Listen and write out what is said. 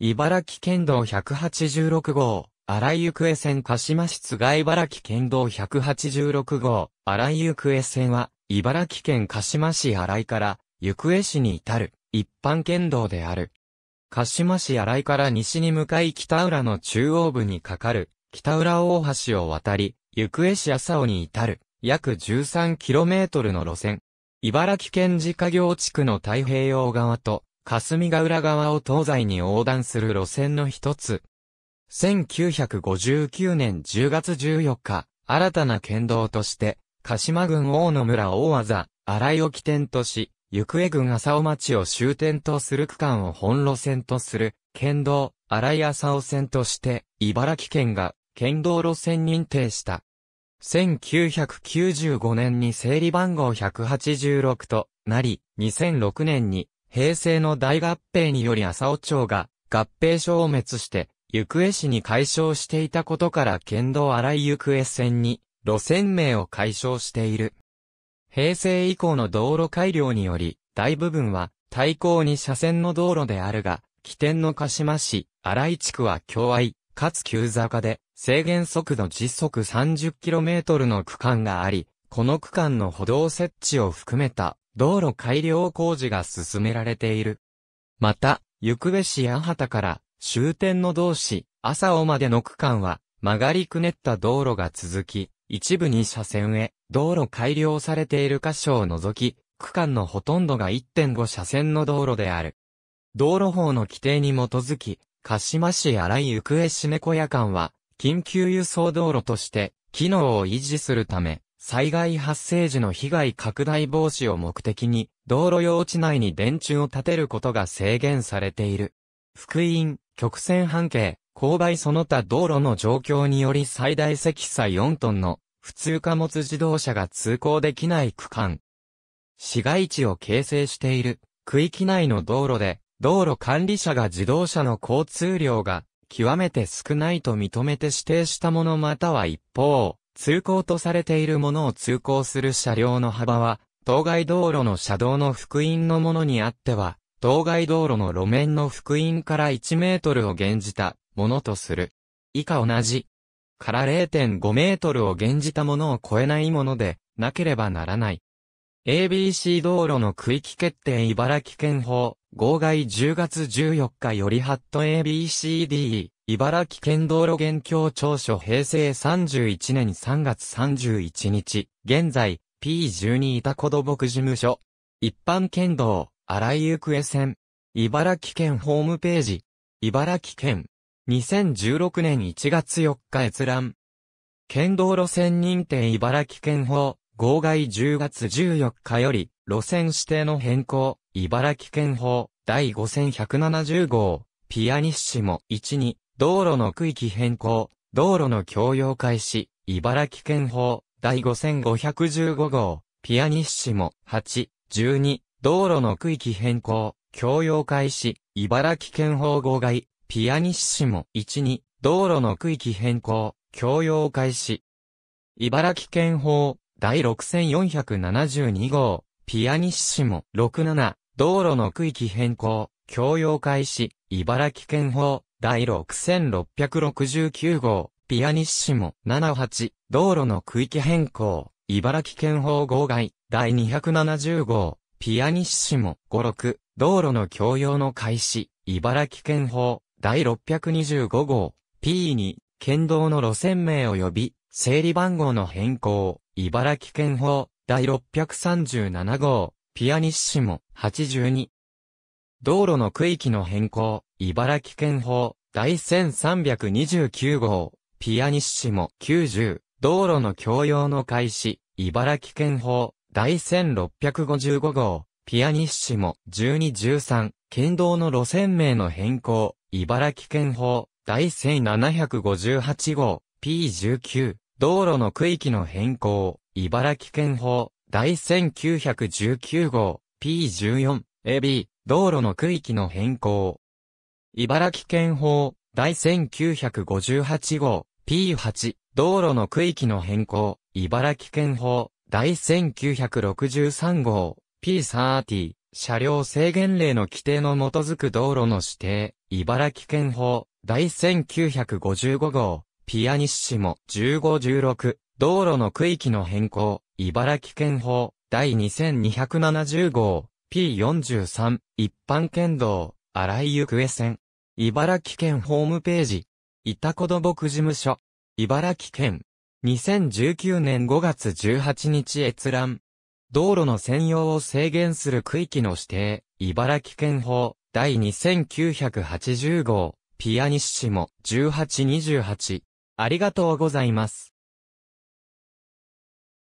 茨城県道186号、荒井行線鹿島市津賀茨城県道186号、荒井行線は、茨城県鹿島市荒井から、行方市に至る、一般県道である。鹿島市荒井から西に向かい北浦の中央部にかかる、北浦大橋を渡り、行方市浅尾に至る、約 13km の路線。茨城県自家業地区の太平洋側と、霞ヶ浦側を東西に横断する路線の一つ。1959年10月14日、新たな県道として、鹿島郡大野村大技、荒井を起点とし、行方郡浅尾町を終点とする区間を本路線とする、県道、新井浅尾線として、茨城県が、県道路線認定した。1995年に整理番号186となり、2006年に平成の大合併により浅尾町が合併消滅して、行方市に解消していたことから県道荒井行方線に路線名を解消している。平成以降の道路改良により、大部分は対向に車線の道路であるが、起点の鹿島市、荒井地区は境愛、かつ急坂で、制限速度時速 30km の区間があり、この区間の歩道設置を含めた道路改良工事が進められている。また、行部市八幡から終点の同市、朝尾までの区間は曲がりくねった道路が続き、一部に車線へ道路改良されている箇所を除き、区間のほとんどが1.5車線の道路である。道路法の規定に基づき、鹿島市荒井行方市猫屋間は、緊急輸送道路として、機能を維持するため、災害発生時の被害拡大防止を目的に、道路用地内に電柱を建てることが制限されている。福音、曲線半径、勾配その他道路の状況により最大積載4トンの普通貨物自動車が通行できない区間。市街地を形成している区域内の道路で道路管理者が自動車の交通量が極めて少ないと認めて指定したものまたは一方、通行とされているものを通行する車両の幅は、当該道路の車道の福音のものにあっては、当該道路の路面の福音から1メートルを減じたものとする。以下同じ。から0.5メートルを減じたものを超えないもので、なければならない。ABC 道路の区域決定茨城県法、号外10月14日よりハット ABCD、茨城県道路現況調書平成31年3月31日、現在、P12 板子土木事務所。一般県道、荒井行方線。茨城県ホームページ。茨城県。2016年1月4日閲覧。県道路線認定茨城県法、号外10月14日より、路線指定の変更、茨城県法、第5170号、ピアニッシモ1、2、道路の区域変更、道路の共用開始、茨城県法、第5515号、ピアニッシモ、8、12、道路の区域変更、共用開始、茨城県法号外、ピアニッシモ、1、2、道路の区域変更、共用開始。茨城県法、第6472号、ピアニッシモ、67、道路の区域変更、共用開始、茨城県法、第6669号、ピアニッシモ、78、道路の区域変更、茨城県法号外、第270号、ピアニッシモ、56、道路の共用の開始、茨城県法、第625号、P2、県道の路線名及び、整理番号の変更、茨城県法、第637号、ピアニッシモ、82。道路の区域の変更、茨城県法、第1329号、ピアニッシモ90、道路の共用の開始、茨城県法、第1655号、ピアニッシモ1213、県道の路線名の変更、茨城県法、第1758号、P19、道路の区域の変更、茨城県法、第1919号、P14、AB、道路の区域の変更、茨城県法、第1958号、P8、道路の区域の変更、茨城県法、第1963号、P30、車両制限令の規定の基づく道路の指定、茨城県法、第1955号、ピアニッシモ、1516、道路の区域の変更、茨城県法、第2270号、P43、一般県道、荒井行方線、茨城県ホームページ。いたこど牧事務所。茨城県。2019年5月18日閲覧。道路の専用を制限する区域の指定。茨城県法。第2980号。ピアニッシモ。1828。ありがとうございます。